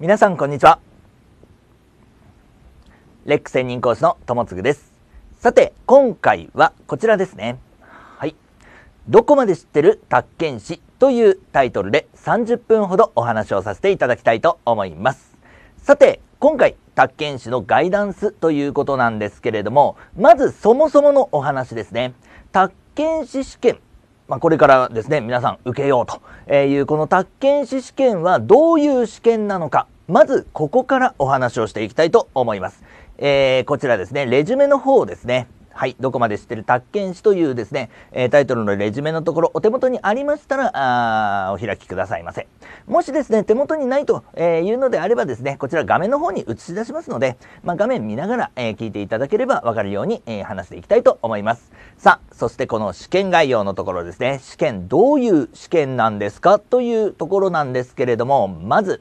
皆さんこんにちはレック専任講師の友継ですさて今回はこちらですねはいどこまで知ってる宅建士というタイトルで30分ほどお話をさせていただきたいと思いますさて今回宅建士のガイダンスということなんですけれどもまずそもそものお話ですね宅建士試験まあ、これからですね、皆さん受けようというこの宅建士試験はどういう試験なのか、まずここからお話をしていきたいと思います。えー、こちらですね、レジュメの方ですね。はい、どこまで知ってる宅建士というですね、えタイトルのレジュメのところ、お手元にありましたら、あお開きくださいませ。もしですね、手元にないというのであればですね、こちら画面の方に映し出しますので、まあ、画面見ながら、え聞いていただければわかるように、え話していきたいと思います。さあ、そしてこの試験概要のところですね、試験どういう試験なんですかというところなんですけれども、まず、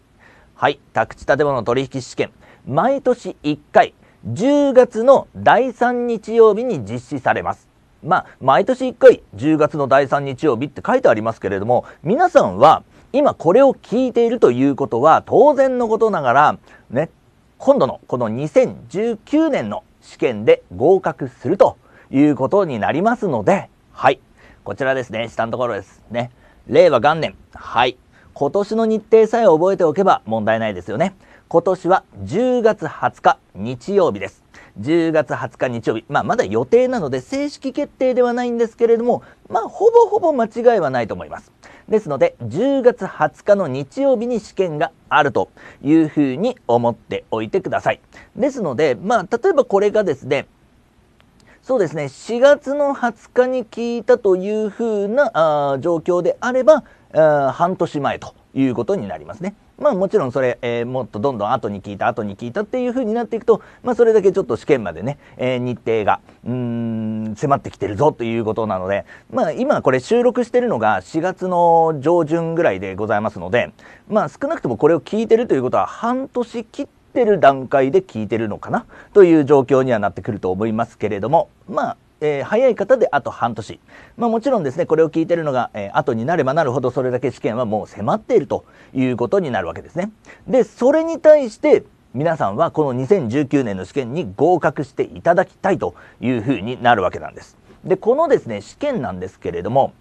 はい、宅地建物取引試験。毎年1回、10月の第3日曜日に実施されます。まあ、毎年1回10月の第3日曜日って書いてありますけれども、皆さんは今これを聞いているということは当然のことながら、ね、今度のこの2019年の試験で合格するということになりますので、はい。こちらですね、下のところですね。令和元年。はい。今年の日程さえ覚えておけば問題ないですよね。今年は10月20日日曜日です。10月20日日曜日、まあ、まだ予定なので正式決定ではないんですけれども、まあ、ほぼほぼ間違いはないと思います。ですので、10月20日の日曜日に試験があるというふうに思っておいてください。ですので、まあ、例えばこれがですね、そうですね、4月の20日に聞いたというふうなあ状況であればあ、半年前ということになりますね。まあもちろんそれ、えー、もっとどんどん後に聞いた後に聞いたっていう風になっていくと、まあそれだけちょっと試験までね、えー、日程が、うん、迫ってきてるぞということなので、まあ今これ収録してるのが4月の上旬ぐらいでございますので、まあ少なくともこれを聞いてるということは半年切ってる段階で聞いてるのかなという状況にはなってくると思いますけれども、まあえー、早い方であと半年。まあもちろんですね、これを聞いてるのが、えー、後になればなるほどそれだけ試験はもう迫っているということになるわけですね。で、それに対して、皆さんはこの2019年の試験に合格していただきたいというふうになるわけなんです。で、このですね、試験なんですけれども、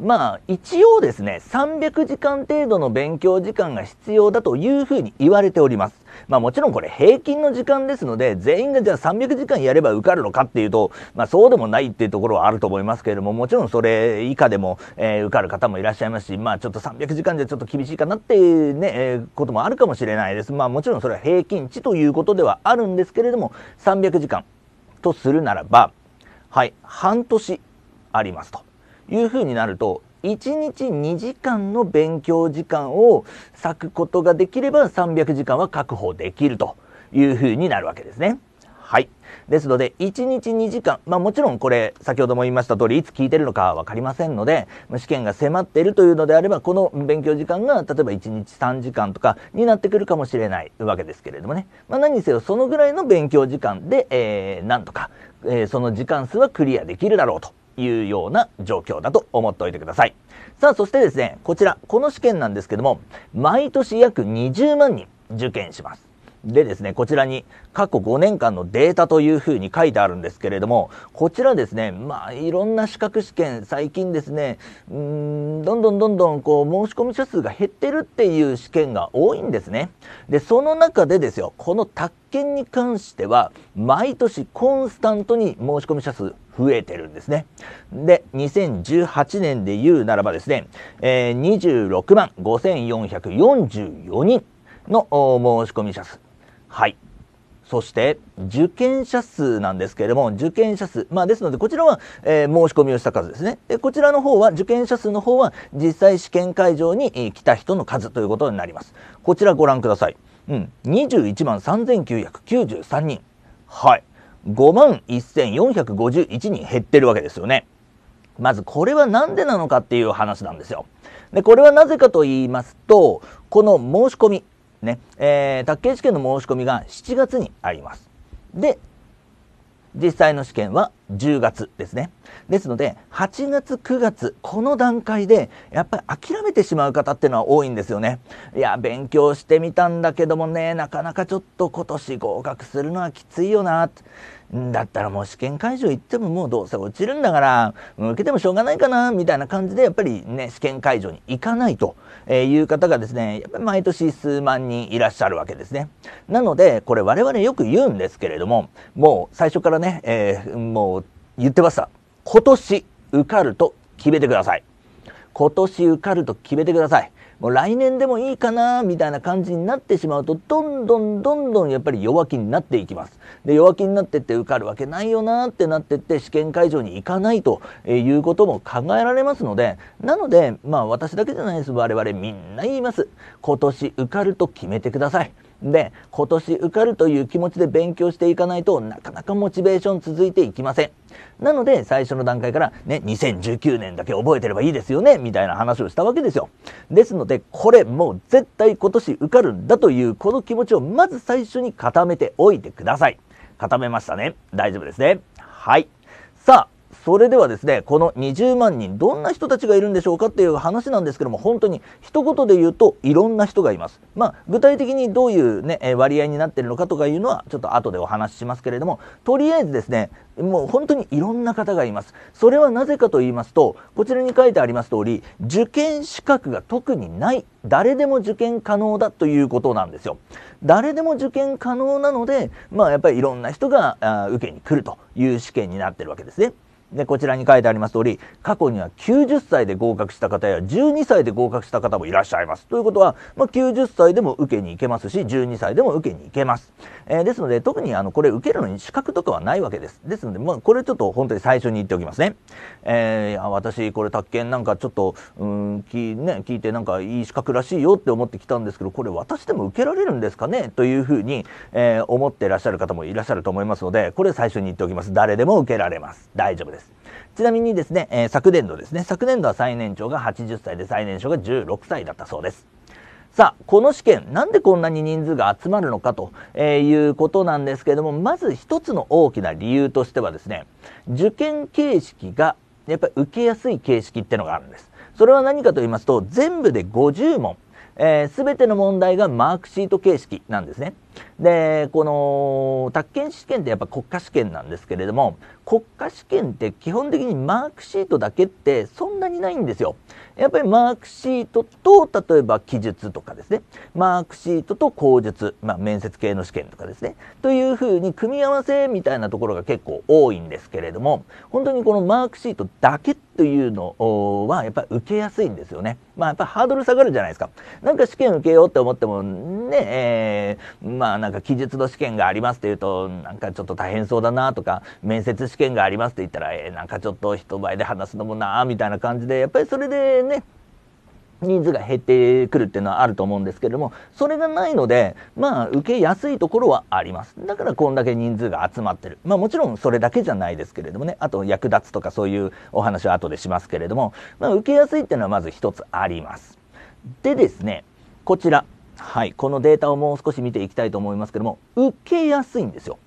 まあ一応ですね300時間程度の勉強時間が必要だというふうに言われております。まあもちろんこれ平均の時間ですので全員がじゃあ300時間やれば受かるのかっていうとまあそうでもないっていうところはあると思いますけれどももちろんそれ以下でも、えー、受かる方もいらっしゃいますしまあちょっと300時間じゃちょっと厳しいかなっていうね、えー、こともあるかもしれないです。まあもちろんそれは平均値ということではあるんですけれども300時間とするならばはい半年ありますと。いうふうになると1日2時間の勉強時間を割くことができれば300時間は確保できるというふうになるわけですね。はい。ですので、1日2時間、まあもちろんこれ、先ほども言いました通り、いつ聞いてるのかわかりませんので、試験が迫っているというのであれば、この勉強時間が、例えば1日3時間とかになってくるかもしれないわけですけれどもね。まあ何せよ、そのぐらいの勉強時間で、えー、なんとか、えー、その時間数はクリアできるだろうというような状況だと思っておいてください。さあ、そしてですね、こちら、この試験なんですけども、毎年約20万人受験します。でですね、こちらに過去5年間のデータというふうに書いてあるんですけれども、こちらですね、まあいろんな資格試験、最近ですね、うん、どんどんどんどんこう申し込み者数が減ってるっていう試験が多いんですね。で、その中でですよ、この宅建に関しては、毎年コンスタントに申し込み者数増えてるんですね。で、2018年で言うならばですね、えー、26万5444人の申し込み者数。はい。そして受験者数なんですけれども、受験者数、まあ、ですので、こちらは、えー、申し込みをした数ですねで、こちらの方は、受験者数の方は、実際試験会場に来た人の数ということになります。こちらご覧ください。うん、21万3993人。はい。5万1451人減ってるわけですよね。まずこれは何でなのかっていう話なんですよ。で、これはなぜかと言いますと、この申し込み、ね、えー、宅建試験の申し込みが7月にあります。で、実際の試験は10月ですね。ですので、8月、9月、この段階で、やっぱり諦めてしまう方っていうのは多いんですよね。いや、勉強してみたんだけどもね、なかなかちょっと今年合格するのはきついよな。だったらもう試験会場行ってももうどうせ落ちるんだから、受けてもしょうがないかな、みたいな感じで、やっぱりね、試験会場に行かないという方がですね、やっぱり毎年数万人いらっしゃるわけですね。なので、これ我々よく言うんですけれども、もう最初からね、えー、もう言ってました。今年受かると決めてください。今年受かると決めてください。もう来年でもいいかなみたいな感じになってしまうとどんどんどんどんやっぱり弱気になっていきますで弱気になってって受かるわけないよなってなってって試験会場に行かないということも考えられますのでなのでまあ私だけじゃないです我々みんな言います今年受かると決めてくださいで今年受かるという気持ちで勉強していかないとなかなかモチベーション続いていきませんなので最初の段階からね2019年だけ覚えてればいいですよねみたいな話をしたわけですよですのでこれもう絶対今年受かるんだというこの気持ちをまず最初に固めておいてください固めましたね大丈夫ですねはいさあそれではですね、この20万人、どんな人たちがいるんでしょうかっていう話なんですけども、本当に一言で言うといろんな人がいます。まあ、具体的にどういうね、割合になってるのかとかいうのは、ちょっと後でお話ししますけれども、とりあえずですね、もう本当にいろんな方がいます。それはなぜかと言いますと、こちらに書いてあります通り、受験資格が特にない、誰でも受験可能だということなんですよ。誰でも受験可能なので、まあやっぱりいろんな人が受けに来るという試験になってるわけですね。で、こちらに書いてあります通り、過去には90歳で合格した方や12歳で合格した方もいらっしゃいます。ということは、まあ、90歳でも受けに行けますし、12歳でも受けに行けます。えー、ですので、特にあの、これ受けるのに資格とかはないわけです。ですので、まあ、これちょっと本当に最初に言っておきますね。えー、私、これ宅建なんかちょっと、うん、き、ね、聞いてなんかいい資格らしいよって思ってきたんですけど、これ私でも受けられるんですかねというふうに、えー、思っていらっしゃる方もいらっしゃると思いますので、これ最初に言っておきます。誰でも受けられます。大丈夫です。ちなみにですね、えー、昨年度ですね、昨年度は最年長が80歳で最年少が16歳だったそうです。さあ、この試験、なんでこんなに人数が集まるのかと、えいうことなんですけれども、まず一つの大きな理由としてはですね、受験形式がやっぱり受けやすい形式ってのがあるんです。それは何かと言いますと、全部で50問、す、えー、べ、ての問題がマークシート形式なんですね。で、この、宅建試験ってやっぱ国家試験なんですけれども、国家試験って基本的にマークシートだけってそんなにないんですよ。やっぱりマークシートと、例えば記述とかですね、マークシートと口述、まあ面接系の試験とかですね、というふうに組み合わせみたいなところが結構多いんですけれども、本当にこのマークシートだけというのはやっぱり受けやすいんですよね。まあやっぱハードル下がるじゃないですか。なんか試験受けようって思ってもね、えー、あなんか記述の試験がありますって言うとなんかちょっと大変そうだなとか面接試験がありますって言ったらえー、なんかちょっと人前で話すのもなみたいな感じでやっぱりそれでね人数が減ってくるっていうのはあると思うんですけれどもそれがないのでまあ受けやすいところはありますだからこんだけ人数が集まってるまあもちろんそれだけじゃないですけれどもねあと役立つとかそういうお話は後でしますけれども、まあ、受けやすいっていうのはまず一つありますでですねこちらはい、このデータをもう少し見ていきたいと思いますけども受けやすいんですよ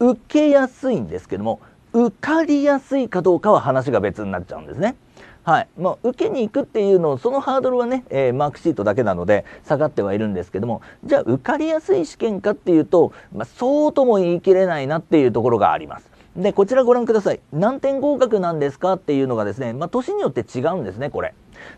受けやすいんですけども受かりやすいかどうかは話が別になっちゃうんですね。はいまあ、受けに行くっていうのそのハードルはね、えー、マークシートだけなので下がってはいるんですけどもじゃあ受かりやすい試験かっていうと、まあ、そうとも言い切れないなっていうところがあります。でこちらご覧ください何点合格なんですかっていうのがですね、まあ、年によって違うんですねこれ。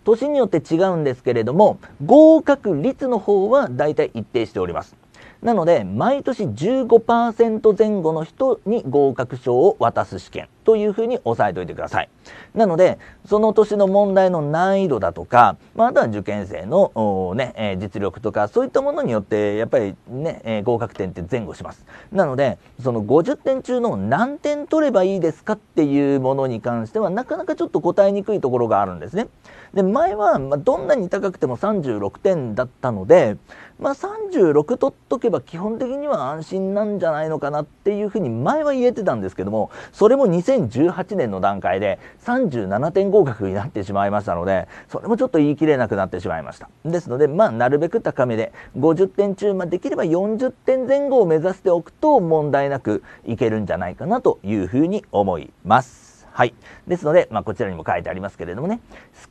年によって違うんですけれども合格率の方はだいたい一定しておりますなので毎年15%前後の人に合格証を渡す試験というふうに押さえておいてください。なので、その年の問題の難易度だとか、まあ、あとは受験生の、ね、えー、実力とか、そういったものによって、やっぱりね、えー、合格点って前後します。なので、その50点中の何点取ればいいですかっていうものに関しては、なかなかちょっと答えにくいところがあるんですね。で、前は、まあ、どんなに高くても36点だったので、まあ、36取っとけば基本的には安心なんじゃないのかなっていうふうに前は言えてたんですけども、それも2018年の段階で37点合格になってしまいましたので、それもちょっと言い切れなくなってしまいました。ですので、まあ、なるべく高めで、50点中、まあ、できれば40点前後を目指しておくと問題なくいけるんじゃないかなというふうに思います。はい。ですので、まあ、こちらにも書いてありますけれどもね、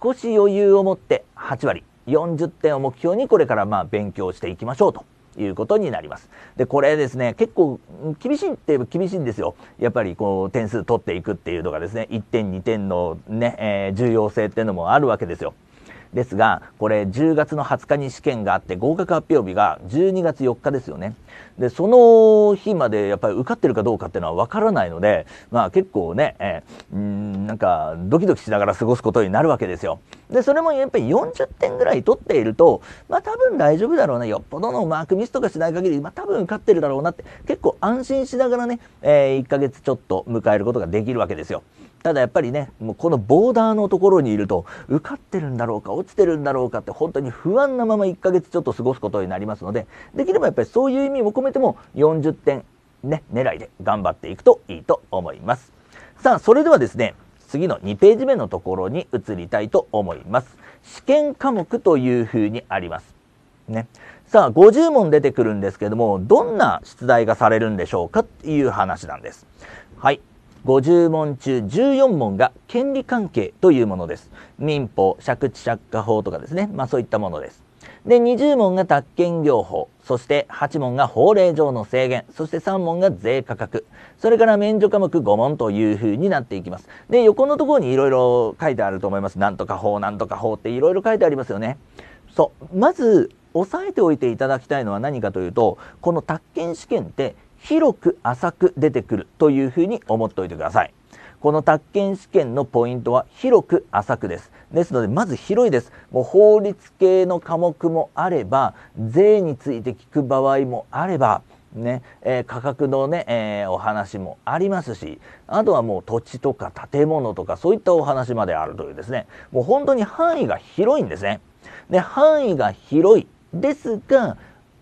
少し余裕を持って8割、40点を目標にこれからまあ勉強していきましょうということになります。で、これですね、結構厳しいって言えば厳しいんですよ。やっぱりこう点数取っていくっていうのがですね、1点2点のね、えー、重要性っていうのもあるわけですよ。ですが、これ10月の20日に試験があって、合格発表日が12月4日ですよね。で、その日までやっぱり受かってるかどうかっていうのはわからないので、まあ結構ね、えー、んなんかドキドキしながら過ごすことになるわけですよ。で、それもやっぱり40点ぐらい取っていると、まあ多分大丈夫だろうな、よっぽどのマークミスとかしない限り、まあ多分受かってるだろうなって、結構安心しながらね、えー、1ヶ月ちょっと迎えることができるわけですよ。ただやっぱりねもうこのボーダーのところにいると受かってるんだろうか落ちてるんだろうかって本当に不安なまま1ヶ月ちょっと過ごすことになりますのでできればやっぱりそういう意味も込めても40点ね狙いで頑張っていくといいと思いますさあそれではですね次の2ページ目のところに移りたいと思います試験科目というふうにありますねさあ50問出てくるんですけどもどんな出題がされるんでしょうかっていう話なんですはい50問中14問が権利関係というものです。民法、借地借家法とかですね、まあそういったものです。で、20問が宅建業法、そして8問が法令上の制限、そして3問が税価格、それから免除科目5問というふうになっていきます。で、横のところにいろいろ書いてあると思います。なんとか法、なんとか法っていろいろ書いてありますよね。そう。まず、押さえておいていただきたいのは何かというと、この宅建試験って広く浅く出てくるというふうに思っておいてください。この宅建試験のポイントは広く浅くです。ですので、まず広いです。もう法律系の科目もあれば、税について聞く場合もあれば、ね、えー、価格のね、えー、お話もありますし、あとはもう土地とか建物とかそういったお話まであるというですね、もう本当に範囲が広いんですね。で、範囲が広いですが、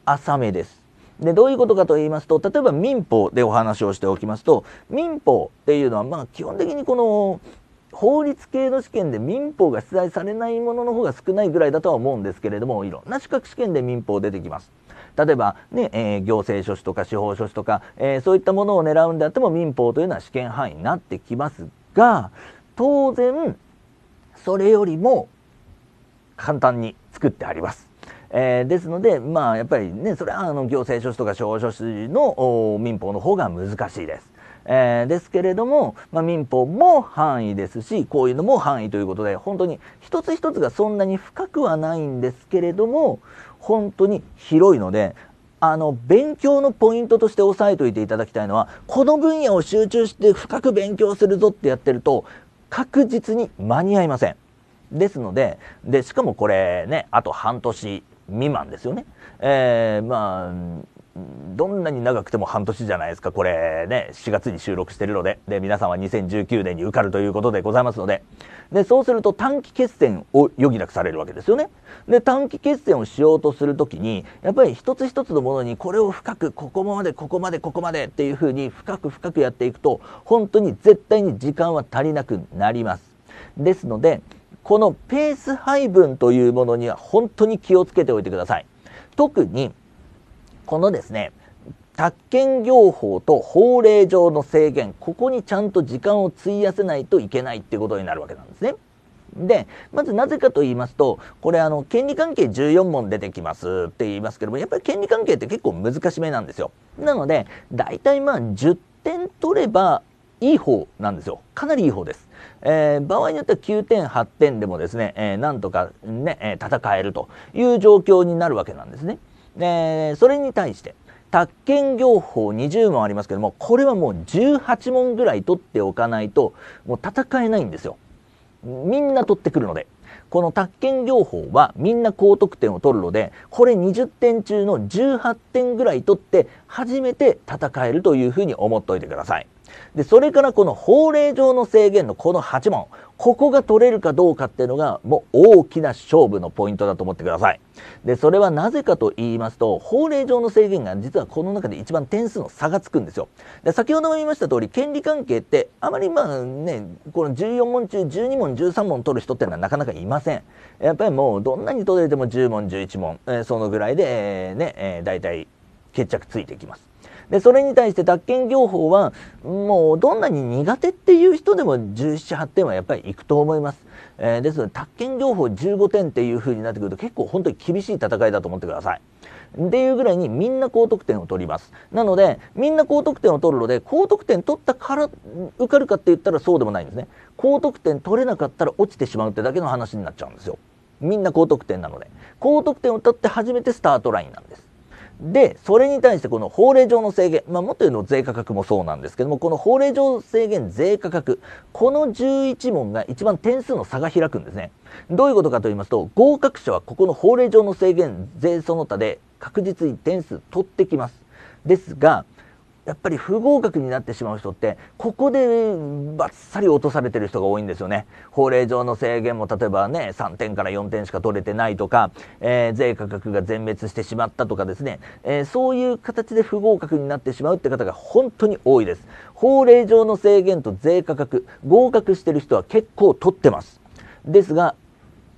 浅めです。でどういうことかと言いますと例えば民法でお話をしておきますと民法っていうのはまあ基本的にこの法律系の試験で民法が出題されないものの方が少ないぐらいだとは思うんですけれどもいろんな資格試験で民法出てきます。例えばね、えー、行政書士とか司法書士とか、えー、そういったものを狙うんであっても民法というのは試験範囲になってきますが当然それよりも簡単に作ってあります。えー、ですので、まあ、やっぱりね、それはあの行政書士とか司法書士の民法の方が難しいです。えー、ですけれども、まあ、民法も範囲ですしこういうのも範囲ということで本当に一つ一つがそんなに深くはないんですけれども本当に広いのであの勉強のポイントとして押さえておいていただきたいのはこの分野を集中して深く勉強するぞってやってると確実に間に合いません。ですのででしかもこれねあと半年未満ですよね。えー、まあ、どんなに長くても半年じゃないですか、これね、4月に収録してるので、で、皆さんは2019年に受かるということでございますので、で、そうすると短期決戦を余儀なくされるわけですよね。で、短期決戦をしようとするときに、やっぱり一つ一つのものにこれを深く、ここまで、ここまで、ここまでっていうふうに深く深くやっていくと、本当に絶対に時間は足りなくなります。ですので、このペース配分というものには本当に気をつけておいてください。特にこのですね宅建業法と法令上の制限ここにちゃんと時間を費やせないといけないってことになるわけなんですね。でまずなぜかと言いますとこれあの権利関係14問出てきますって言いますけどもやっぱり権利関係って結構難しめなんですよ。なので大体まあ10点取ればいい方なんですよ。かなりいい方です。えー、場合によっては9点8点でもですね、えー、なんとかね、え戦えるという状況になるわけなんですね。えそれに対して宅建業法20問ありますけどもこれはもう18問ぐらい取っておかないともう戦えないんですよ。みんな取ってくるので。この宅建業法はみんな高得点を取るのでこれ20点中の18点ぐらい取って初めて戦えるというふうに思っておいてください。で、それからこの法令上の制限のこの8問、ここが取れるかどうかっていうのがもう大きな勝負のポイントだと思ってください。で、それはなぜかと言いますと、法令上の制限が実はこの中で一番点数の差がつくんですよ。で、先ほども言いました通り、権利関係ってあまりまあね、この14問中12問13問取る人っていうのはなかなかいません。やっぱりもうどんなに取れても10問11問、えー、そのぐらいで、えー、ね、えー、大体決着ついてきます。でそれに対して宅建業法はもうどんなに苦手っていう人でも1718点はやっぱりいくと思います。えー、ですので宅建業法15点っていう風になってくると結構本当に厳しい戦いだと思ってください。っていうぐらいにみんな高得点を取ります。なので、みんな高得点を取るので、高得点取ったから受かるかって言ったらそうでもないんですね。高得点取れなかったら落ちてしまうってだけの話になっちゃうんですよ。みんな高得点なので。高得点を取って初めてスタートラインなんです。でそれに対してこの法令上の制限、まあ、もっと言うの税価格もそうなんですけどもこの法令上制限税価格この11問が一番点数の差が開くんですねどういうことかと言いますと合格者はここの法令上の制限税その他で確実に点数取ってきますですがやっぱり不合格になってしまう人って、ここでバッサリ落とされてる人が多いんですよね。法令上の制限も例えばね、3点から4点しか取れてないとか、えー、税価格が全滅してしまったとかですね、えー、そういう形で不合格になってしまうって方が本当に多いです。法令上の制限と税価格、合格してる人は結構取ってます。ですが、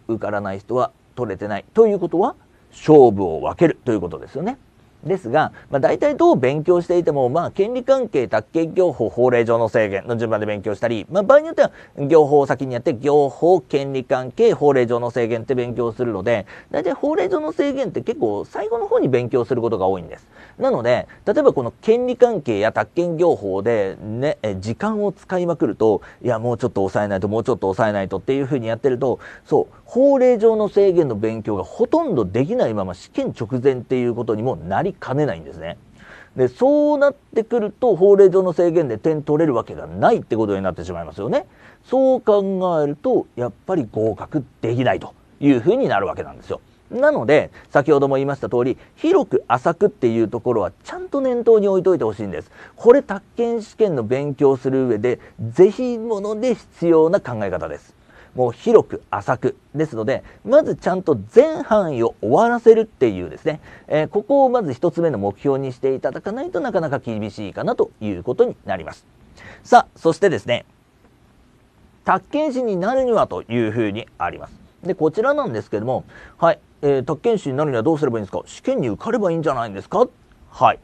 受からない人は取れてない。ということは、勝負を分けるということですよね。ですが、まあ、大体どう勉強していても、まあ、権利関係、宅建業法、法令上の制限の順番で勉強したり、まあ、場合によっては、業法を先にやって、業法、権利関係、法令上の制限って勉強するので、大体法令上の制限って結構最後の方に勉強することが多いんです。なので、例えばこの権利関係や宅建業法でね、時間を使いまくると、いや、もうちょっと抑えないと、もうちょっと抑えないとっていうふうにやってると、そう、法令上の制限の勉強がほとんどできないまま試験直前っていうことにもなりかねないんですね。で、そうなってくると、法令上の制限で点取れるわけがないってことになってしまいますよね。そう考えると、やっぱり合格できないというふうになるわけなんですよ。なので、先ほども言いました通り、広く浅くっていうところはちゃんと念頭に置いといてほしいんです。これ、宅建試験の勉強する上で、ぜひもので必要な考え方です。もう広く浅くですので、まずちゃんと全範囲を終わらせるっていうですね、えー、ここをまず1つ目の目標にしていただかないとなかなか厳しいかなということになります。さあ、そしてですね、宅建士になるにはというふうにあります。で、こちらなんですけども、はい、えー、宅建士になるにはどうすればいいんですか試験に受かればいいんじゃないんですかはい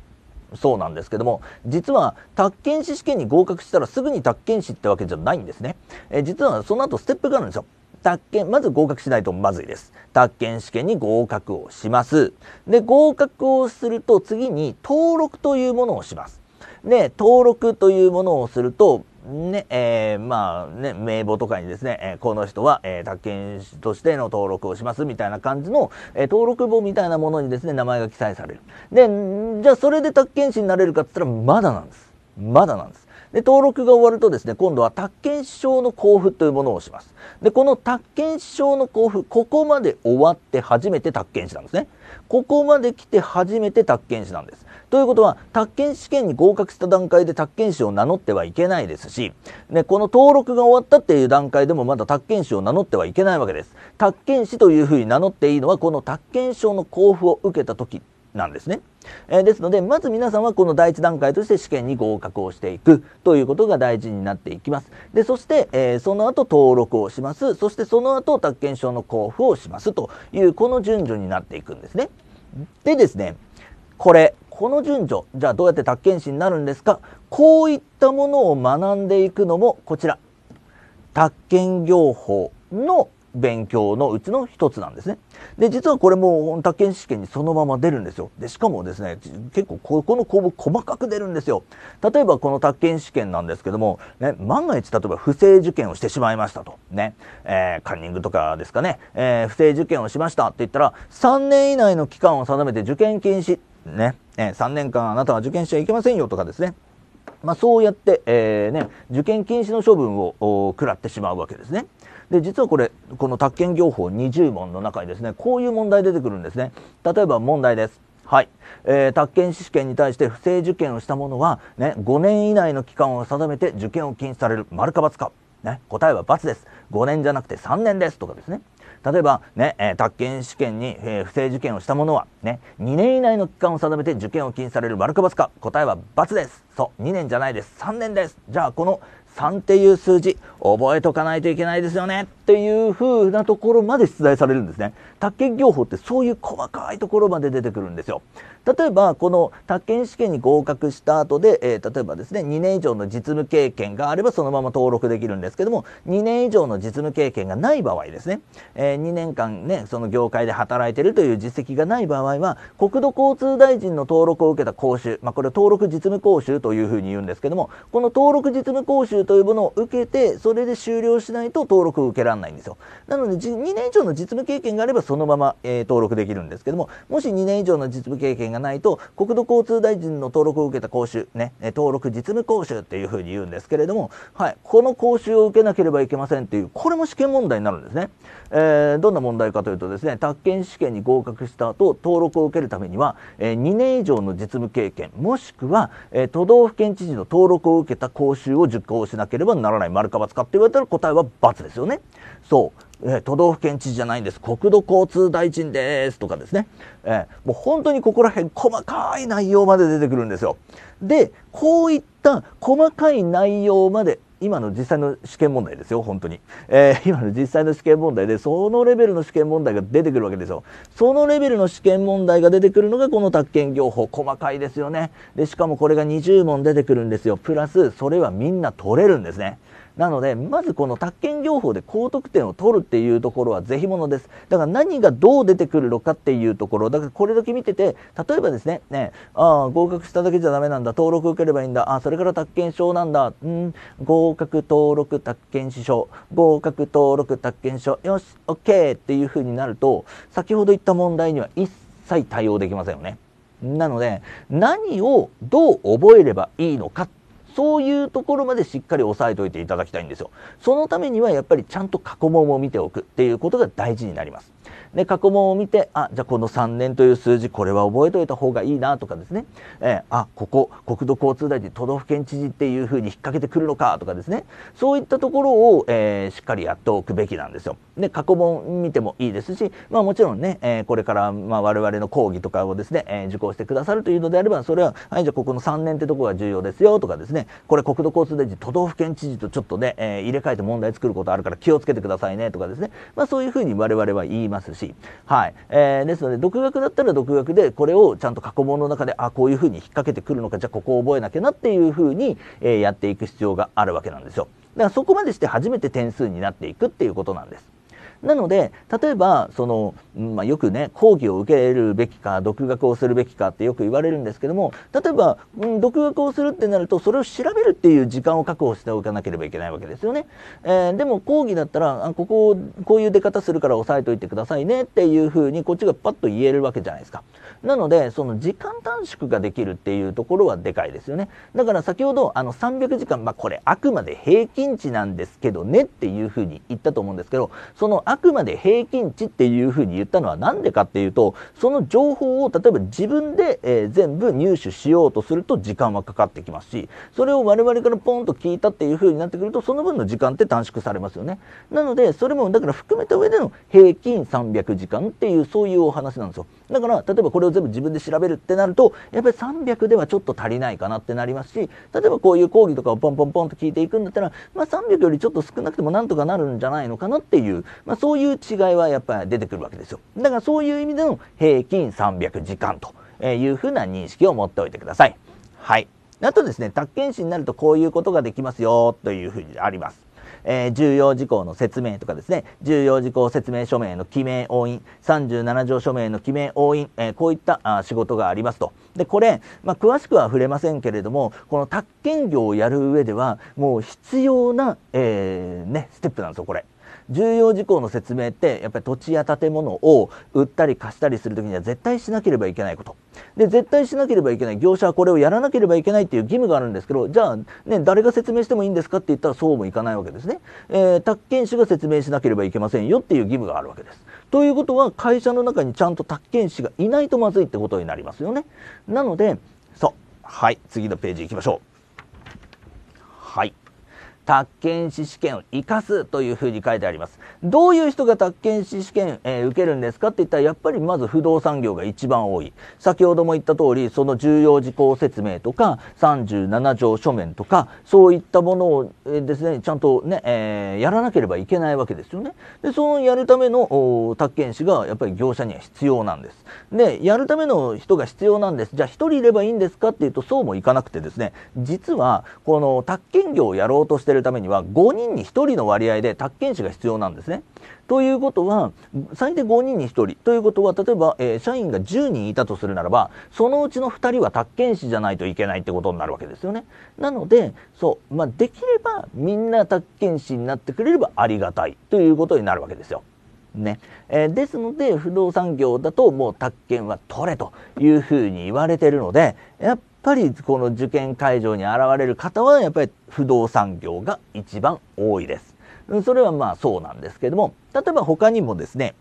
そうなんですけども実は宅建士試験に合格したらすぐに宅建士ってわけじゃないんですね、えー、実はその後ステップがあるんですよ宅建まず合格しないとまずいです宅建試験に合格をしますで合格をすると次に登録というものをしますで登録というものをするとね、えー、まあね、名簿とかにですね、えー、この人は、えー、宅建としての登録をしますみたいな感じの、えー、登録簿みたいなものにですね、名前が記載される。で、じゃあそれで宅建士になれるかって言ったら、まだなんです。まだなんです。で、登録が終わるとですね、今度は宅建証の交付というものをします。で、この宅建証の交付、ここまで終わって初めて宅建士なんですね。ここまで来て初めて宅建士なんです。ということは、宅建試験に合格した段階で宅建士を名乗ってはいけないですし、ね、この登録が終わったっていう段階でもまだ宅建士を名乗ってはいけないわけです。宅建士というふうに名乗っていいのは、この宅建証の交付を受けた時なんですね。えー、ですので、まず皆さんはこの第一段階として試験に合格をしていくということが大事になっていきます。で、そして、えー、その後登録をします。そしてその後、宅建証の交付をしますという、この順序になっていくんですね。でですね、これ、この順序じゃあどうやって宅建士になるんですかこういったものを学んでいくのもこちら宅建業法の勉強のうちの一つなんですね。で、実はこれも宅建試験にそのまま出るんですよ。で、しかもですね、結構ここの項目細かく出るんですよ。例えばこの宅建試験なんですけども、ね、万が一例えば不正受験をしてしまいましたと。ね、えー、カンニングとかですかね、えー、不正受験をしましたって言ったら、3年以内の期間を定めて受験禁止ね、えー、3年間あなたは受験しちゃいけませんよとかですね。まあ、そうやって、えーね、受験禁止の処分を食らってしまうわけですね。で実はこれこの宅建業法20問の中にですねこういう問題出てくるんですね。例えば問題です。はい、えー、宅建試験に対して不正受験をした者は、ね、5年以内の期間を定めて受験を禁止される丸か×か、ね、答えは×です5年じゃなくて3年ですとかですね例えばね、えー、宅建試験に、えー、不正受験をした者は、ね、2年以内の期間を定めて受験を禁止される丸か×か答えは×ですそう2年じゃないです3年ですじゃあこの3っていう数字覚えとかないといけないですよねっていう風なところまで出題されるんですね。宅建業法ってそういう細かいところまで出てくるんですよ。例えばこの宅建試験に合格した後で、えー、例えばですね2年以上の実務経験があればそのまま登録できるんですけども2年以上の実務経験がない場合ですね、えー、2年間ねその業界で働いてるという実績がない場合は国土交通大臣の登録を受けた講習、まあ、これ登録実務講習というふうに言うんですけどもこの登録実務講習というものを受けてそれで終了しないと登録を受けられらんないんですよ。なので2年以上の実務経験があればそのまま、えー、登録できるんですけどももし2年以上の実務経験がないと国土交通大臣の登録を受けた講習ね登録実務講習っていうふうに言うんですけれども、はい、この講習を受けなければいけませんっていうこれも試験問題になるんですね。えー、どんな問題かというとですね、宅建試験に合格した後、登録を受けるためには、えー、2年以上の実務経験、もしくは、えー、都道府県知事の登録を受けた講習を受講しなければならない、丸か罰かって言われたら答えは罰ですよね。そう。えー、都道府県知事じゃないんです国土交通大臣ですとかですね、えー、もう本当にここら辺細かい内容まで出てくるんですよ。でこういった細かい内容まで今の実際の試験問題ですよ、本当に。えー、今の実際の試験問題で、そのレベルの試験問題が出てくるわけですよ。そのレベルの試験問題が出てくるのがこの宅建業法、細かいですよね。で、しかもこれが20問出てくるんですよ。プラス、それはみんな取れるんですね。なので、まずこの宅建業法で高得点を取るっていうところは是非ものです。だから何がどう出てくるのかっていうところ、だからこれだけ見てて、例えばですね、ねああ、合格しただけじゃダメなんだ、登録受ければいいんだ、あそれから宅建証なんだ、うん、合格登録宅建支証、合格登録宅建証、よし、OK っていうふうになると、先ほど言った問題には一切対応できませんよね。なので、何をどう覚えればいいのかっそういうところまでしっかり押さえておいていただきたいんですよ。そのためにはやっぱりちゃんと過去問も見ておくっていうことが大事になります。で、過去問を見て、あ、じゃあこの3年という数字、これは覚えておいた方がいいなとかですね、えー、あ、ここ、国土交通大臣、都道府県知事っていうふうに引っ掛けてくるのかとかですね、そういったところを、えー、しっかりやっておくべきなんですよ。で、過去問見てもいいですし、まあもちろんね、えー、これから、まあ我々の講義とかをですね、え受講してくださるというのであれば、それは、はい、じゃあここの3年ってとこが重要ですよとかですね、これ国土交通大臣、都道府県知事とちょっとね、え入れ替えて問題作ることあるから気をつけてくださいねとかですね、まあそういうふうに我々は言いますし、し、はい。えー、ですので、独学だったら独学で、これをちゃんと過去問の中で、あ、こういうふうに引っ掛けてくるのか、じゃあここを覚えなきゃなっていうふうに、えー、やっていく必要があるわけなんですよ。だからそこまでして初めて点数になっていくっていうことなんです。なので例えばその、まあ、よくね講義を受けるべきか独学をするべきかってよく言われるんですけども例えば、うん、独学をするってなるとそれを調べるっていう時間を確保しておかなければいけないわけですよね。えー、でも講義だったらあこここういう出方するから押さえておいてくださいねっていうふうにこっちがパッと言えるわけじゃないですか。なのでその時間短縮ができるっていうところはでかいですよね。だから先ほどあの300時間、まあ、これあくまで平均値なんですけどねっていうふうに言ったと思うんですけどそのあくまで平均値っていうふうに言ったのは何でかっていうとその情報を例えば自分で、え全部入手しようとすると時間はかかってきますしそれを我々からポンと聞いたっていうふうになってくるとその分の時間って短縮されますよね。なのでそれもだから含めた上での平均300時間っていうそういうお話なんですよ。だから例えばこれを全部自分で調べるってなるとやっぱり300ではちょっと足りないかなってなりますし例えばこういう講義とかをポンポンポンと聞いていくんだったら、まあ、300よりちょっと少なくてもなんとかなるんじゃないのかなっていう、まあ、そういう違いはやっぱり出てくるわけですよだからそういう意味での平均300時間というふうな認識を持っておいてください。はいあとですね、宅建士になるとこういうことができますよというふうにあります。えー、重要事項の説明とかですね、重要事項説明署名の記名押印、37条署名の記名押印、えー、こういったあ仕事がありますと。で、これ、まあ、詳しくは触れませんけれども、この宅建業をやる上では、もう必要な、えー、ね、ステップなんですよ、これ。重要事項の説明ってやっぱり土地や建物を売ったり貸したりする時には絶対しなければいけないことで絶対しなければいけない業者はこれをやらなければいけないっていう義務があるんですけどじゃあ、ね、誰が説明してもいいんですかって言ったらそうもいかないわけですね、えー、宅建士が説明しなければいけませんよっていう義務があるわけですということは会社の中にちゃんと宅建士がいないとまずいってことになりますよねなのでそうはい次のページいきましょうはい宅建士試験を生かすというふうに書いてあります。どういう人が宅建士試験、えー、受けるんですかって言ったら、やっぱりまず不動産業が一番多い。先ほども言った通り、その重要事項説明とか、37条書面とか、そういったものを、えー、ですね、ちゃんとね、えー、やらなければいけないわけですよね。で、そのやるための宅建士がやっぱり業者には必要なんです。で、やるための人が必要なんです。じゃあ1人いればいいんですかっていうと、そうもいかなくてですね、実は、この宅建業をやろうとしてせるためには5人に1人の割合で宅建士が必要なんですね。ということは最低5人に1人ということは例えば、えー、社員が10人いたとするならばそのうちの2人は宅建士じゃないといけないってことになるわけですよね。なのでそう、まあ、できればみんな宅建士になってくれればありがたいということになるわけですよ。ねえー、ですので不動産業だともう宅建は取れというふうに言われてるのでやっぱりこの受験会場に現れる方はやっぱり不動産業が一番多いです。それはまあそうなんですけども、例えば他にもですね、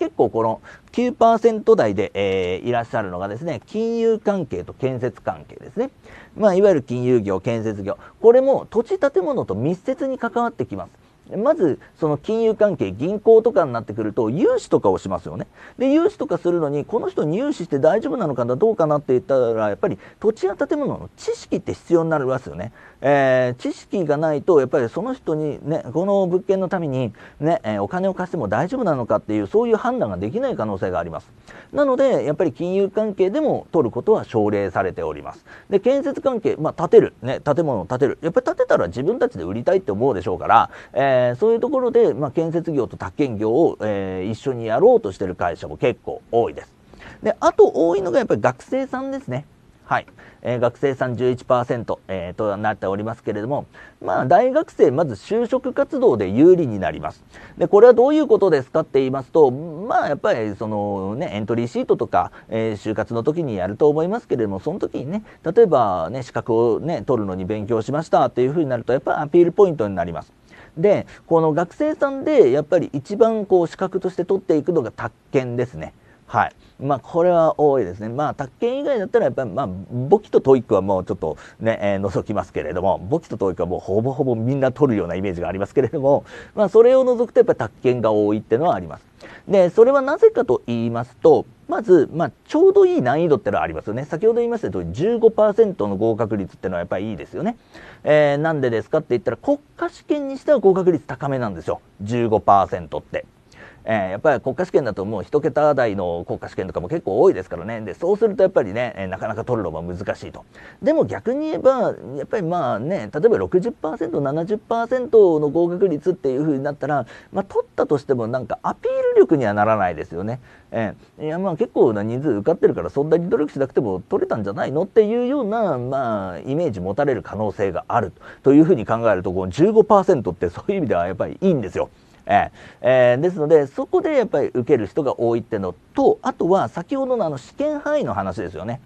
結構この9%台で、えー、いらっしゃるのがですね、金融関係と建設関係ですね。まあ、いわゆる金融業、建設業。これも土地建物と密接に関わってきます。まず、その金融関係、銀行とかになってくると、融資とかをしますよね。で、融資とかするのに、この人に融資して大丈夫なのかな、どうかなって言ったら、やっぱり土地や建物の知識って必要になりますよね。えー、知識がないと、やっぱりその人にね、この物件のためにね、えお金を貸しても大丈夫なのかっていう、そういう判断ができない可能性があります。なので、やっぱり金融関係でも取ることは奨励されております。で、建設関係、まあ、建てる、ね、建物を建てる。やっぱり建てたら自分たちで売りたいって思うでしょうから、えーえー、そういうところで、まあ、建設業と宅建業を、えー、一緒にやろうとしてる会社も結構多いです。で、あと多いのがやっぱり学生さんですね。はい。えー、学生さん11%、えー、となっておりますけれども、まあ、大学生、まず就職活動で有利になります。で、これはどういうことですかって言いますと、まあ、やっぱり、そのね、エントリーシートとか、えー、就活の時にやると思いますけれども、その時にね、例えばね、資格をね、取るのに勉強しましたっていうふうになると、やっぱりアピールポイントになります。でこの学生さんでやっぱり一番こう資格として取っていくのが宅建ですね。はい。まあ、これは多いですね。まあ、宅建以外だったら、やっぱり、まあ、簿記と TOEIC はもうちょっとね、えー、きますけれども、簿記と TOEIC はもうほぼほぼみんな取るようなイメージがありますけれども、まあ、それを除くとやっぱり宅建が多いっていうのはあります。で、それはなぜかと言いますと、まず、まあ、ちょうどいい難易度ってのはありますよね。先ほど言いましたとおり15%の合格率ってのはやっぱりいいですよね。えー、なんでですかって言ったら国家試験にしては合格率高めなんですよ。15%って。えー、やっぱり国家試験だともう1桁台の国家試験とかも結構多いですからねでそうするとやっぱりね、えなかなか取るのは難しいとでも逆に言えばやっぱりまあね例えば 60%70% の合格率っていう風になったら、まあ、取ったとしてもなんかアピール力にはならないですよね。えー、いやまあ結構な人数受かってるからそんなに努力しなくても取れたんじゃないのっていうような、まあ、イメージ持たれる可能性があるというふうに考えるとこの15%ってそういう意味ではやっぱりいいんですよ。ええー、ですのでそこでやっぱり受ける人が多いっていうのとあとは先ほどのあの試験範囲の話ですよね。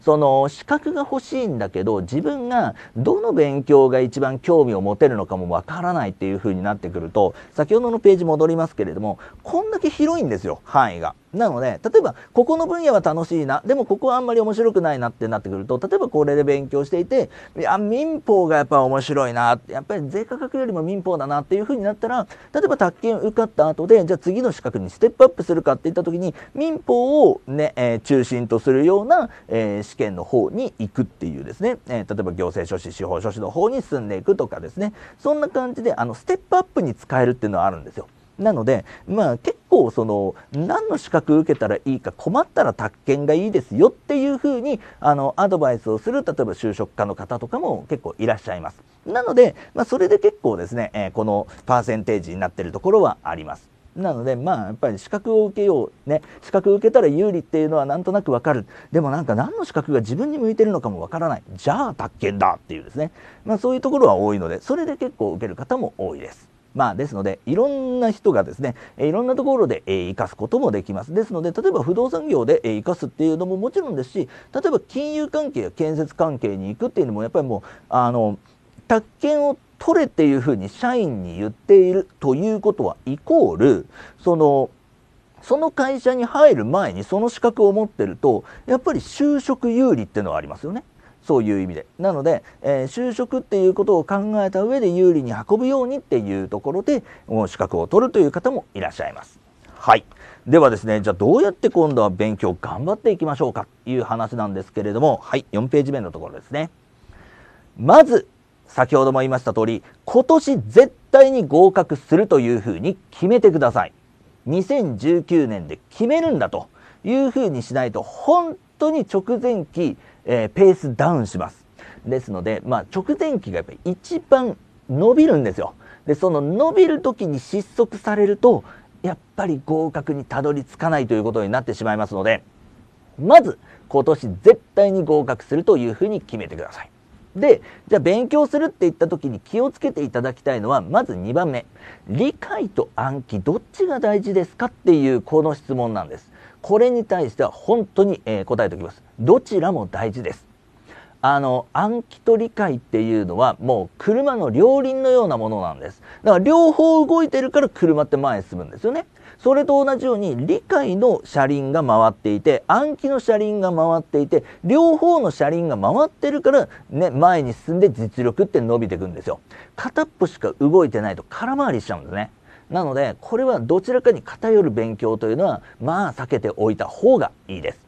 その資格が欲しいんだけど自分がどの勉強が一番興味を持てるのかもわからないっていう風になってくると先ほどのページ戻りますけれどもこんだけ広いんですよ範囲が。なので、例えば、ここの分野は楽しいな、でもここはあんまり面白くないなってなってくると、例えばこれで勉強していて、いや、民法がやっぱ面白いな、やっぱり税価格よりも民法だなっていう風になったら、例えば宅建受かった後で、じゃあ次の資格にステップアップするかっていった時に、民法をね、えー、中心とするような、えー、試験の方に行くっていうですね、えー、例えば行政書士、司法書士の方に進んでいくとかですね、そんな感じで、あの、ステップアップに使えるっていうのはあるんですよ。なので、まあ結構その、何の資格受けたらいいか困ったら宅建がいいですよっていうふうに、あの、アドバイスをする、例えば就職家の方とかも結構いらっしゃいます。なので、まあそれで結構ですね、えー、このパーセンテージになってるところはあります。なので、まあ、やっぱり資格を受けよう、ね、資格受けたら有利っていうのはなんとなくわかる。でもなんか何の資格が自分に向いてるのかもわからない。じゃあ、宅建だっていうですね。まあ、そういうところは多いので、それで結構受ける方も多いです。まあ、ですので、いろんな人がですね、いろんなところで、え生かすこともできます。ですので、例えば不動産業で、え生かすっていうのももちろんですし、例えば金融関係や建設関係に行くっていうのも、やっぱりもう、あの、宅建を取れっていうふうに社員に言っているということは、イコール、その、その会社に入る前にその資格を持ってると、やっぱり就職有利っていうのはありますよね。そういう意味で。なので、えー、就職っていうことを考えた上で有利に運ぶようにっていうところで資格を取るという方もいらっしゃいます。はい。ではですね、じゃあどうやって今度は勉強頑張っていきましょうかという話なんですけれども、はい、4ページ目のところですね。まず、先ほども言いました通り、今年絶対に合格するというふうに決めてください。2019年で決めるんだというふうにしないと、本当に直前期、えー、ペースダウンします。ですので、まあ、直前期がやっぱり一番伸びるんですよ。で、その伸びる時に失速されると、やっぱり合格にたどり着かないということになってしまいますので、まず今年絶対に合格するというふうに決めてください。で、じゃあ勉強するって言った時に気をつけていただきたいのは、まず2番目。理解と暗記どっちが大事ですかっていうこの質問なんです。これに対しては本当に、えー、答えておきます。どちらも大事です。あの暗記と理解っていうのはもう車の両輪のようなものなんですだから両方動いてるから車って前へ進むんですよねそれと同じように理解の車輪が回っていて暗記の車輪が回っていて両方の車輪が回ってるから、ね、前に進んで実力って伸びていくんですよ片っぽしか動いてないと空回りしちゃうんですねなのでこれはどちらかに偏る勉強というのはまあ避けておいた方がいいです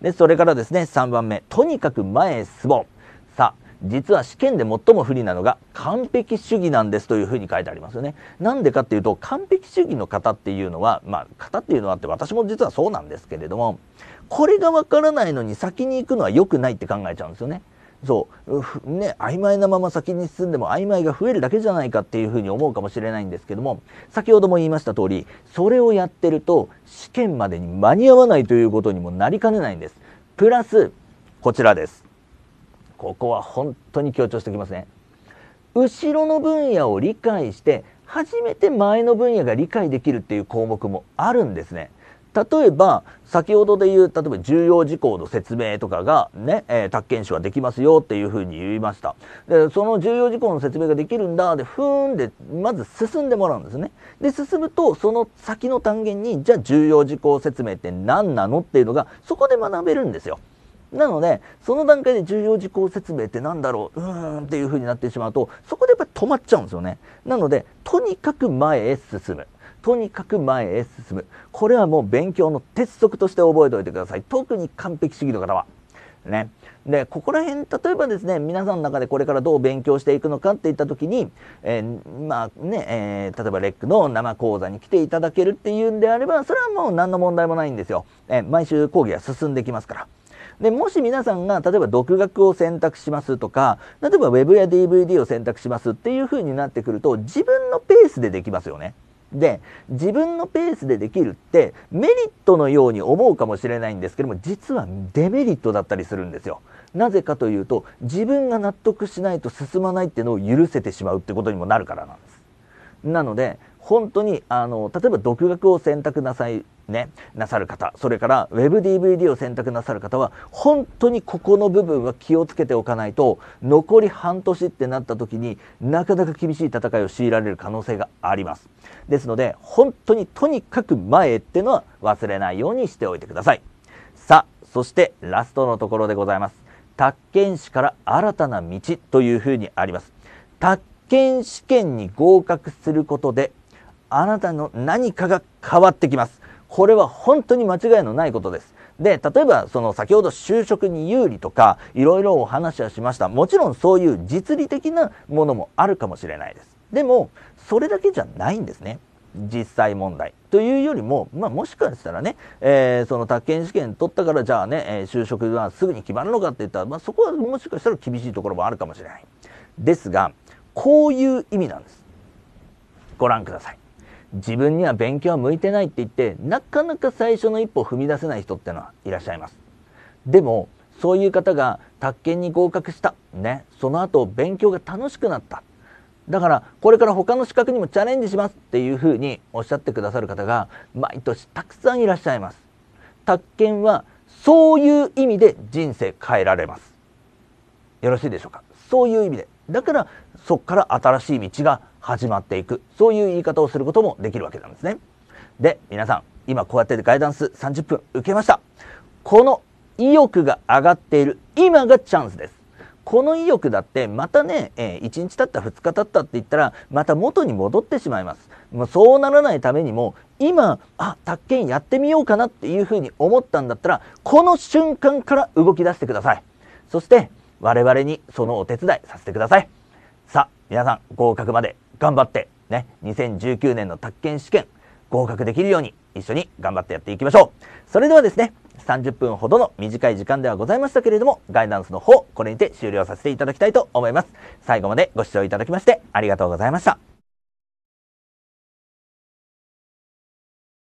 でそれからですね3番目とにかく前へ進もうさあ実は試験で最も不利なのが完璧主義なんですというふうに書いてありますよね。なんでかっていうと完璧主義の方っていうのはまあ方っていうのはって私も実はそうなんですけれどもこれがわからないのに先に行くのは良くないって考えちゃうんですよね。そうね曖昧なまま先に進んでも曖昧が増えるだけじゃないかっていうふうに思うかもしれないんですけども先ほども言いました通りそれをやってると試験までに間に合わないということにもなりかねないんです。プラスこちらです。ここは本当に強調しておきますね。後ろの分野を理解して初めて前の分野が理解できるっていう項目もあるんですね。例えば先ほどで言う例えば重要事項の説明とかがね、えー、宅建士はできますよっていうふうに言いましたでその重要事項の説明ができるんだでふーんでまず進んでもらうんですねで進むとその先の単元にじゃあ重要事項説明って何なのっていうのがそこで学べるんですよなのでその段階で重要事項説明って何だろううーんっていうふうになってしまうとそこでやっぱり止まっちゃうんですよねなのでとにかく前へ進むとにかく前へ進む。これはもう勉強の鉄則として覚えておいてください。特に完璧主義の方は。ね。で、ここら辺、例えばですね、皆さんの中でこれからどう勉強していくのかっていった時に、えー、まあね、えー、例えばレックの生講座に来ていただけるっていうんであれば、それはもう何の問題もないんですよ。えー、毎週講義は進んできますから。でもし皆さんが例えば独学を選択しますとか例えば Web や DVD を選択しますっていう風になってくると自分のペースでできますよね。で自分のペースでできるってメリットのように思うかもしれないんですけども実はデメリットだったりするんですよ。なぜかというと自分が納得しないと進まないっていうのを許せてしまうってことにもなるからなんです。なので本当にあの例えば独学を選択なさいね、なさる方それから WebDVD を選択なさる方は本当にここの部分は気をつけておかないと残り半年ってなった時になかなか厳しい戦いを強いられる可能性がありますですので本当にとにかく前ってのは忘れないようにしておいてくださいさあそしてラストのところでございます宅建士から新たな道というふうにあります宅建試験に合格することであなたの何かが変わってきます。これは本当に間違いのないことです。で、例えば、その先ほど就職に有利とか、いろいろお話はしました。もちろんそういう実利的なものもあるかもしれないです。でも、それだけじゃないんですね。実際問題というよりも、まあ、もしかしたらね、えー、その宅建試験取ったからじゃあね、えー、就職はすぐに決まるのかって言ったら、まあ、そこはもしかしたら厳しいところもあるかもしれないですがこういう意味なんですご覧ください自分には勉強は向いてないって言ってなかなか最初の一歩を踏み出せない人ってのはいらっしゃいますでもそういう方が宅建に合格したねその後勉強が楽しくなっただからこれから他の資格にもチャレンジしますっていうふうにおっしゃってくださる方が毎年たくさんいらっしゃいます宅建はそういう意味で人生変えられますよろしいでしょうかそういう意味でだからそこから新しい道が始まっていくそういう言い方をすることもできるわけなんですね。で皆さん今こうやってガイダンス30分受けましたこの意欲が上がっている今がチャンスですこの意欲だってまたね、えー、1日経った2日経ったって言ったらまた元に戻ってしまいますもうそうならないためにも今あ宅建やってみようかなっていうふうに思ったんだったらこの瞬間から動き出してくださいそして我々にそのお手伝いさせてください。さあ、皆さん合格まで頑張って、ね、2019年の宅建試験合格できるように一緒に頑張ってやっていきましょう。それではですね、30分ほどの短い時間ではございましたけれども、ガイダンスの方、これにて終了させていただきたいと思います。最後までご視聴いただきましてありがとうございました。